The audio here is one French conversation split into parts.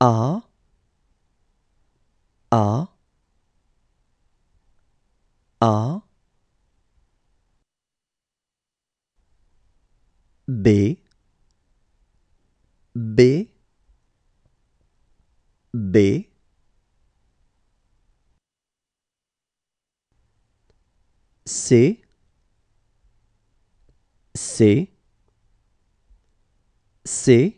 A A A B B B C C C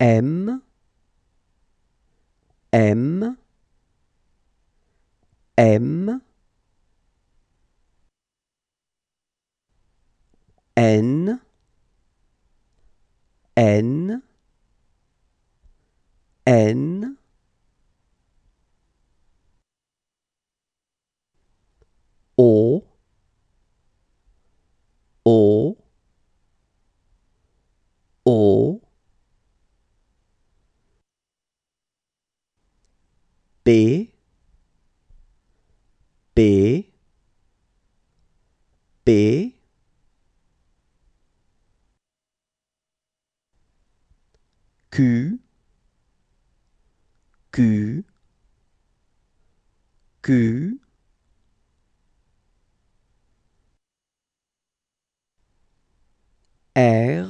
M, M, M, N, N, N, B B B Q Q Q R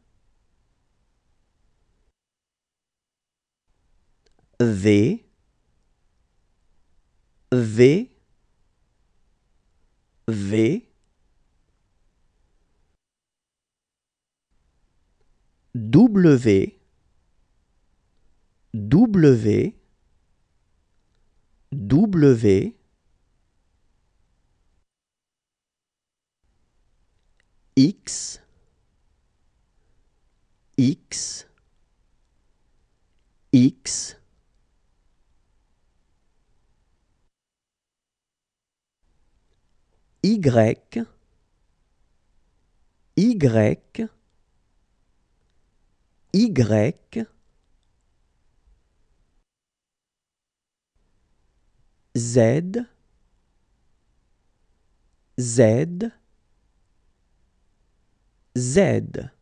V V V W W W X X X Y, Y, Y, Z, Z, Z.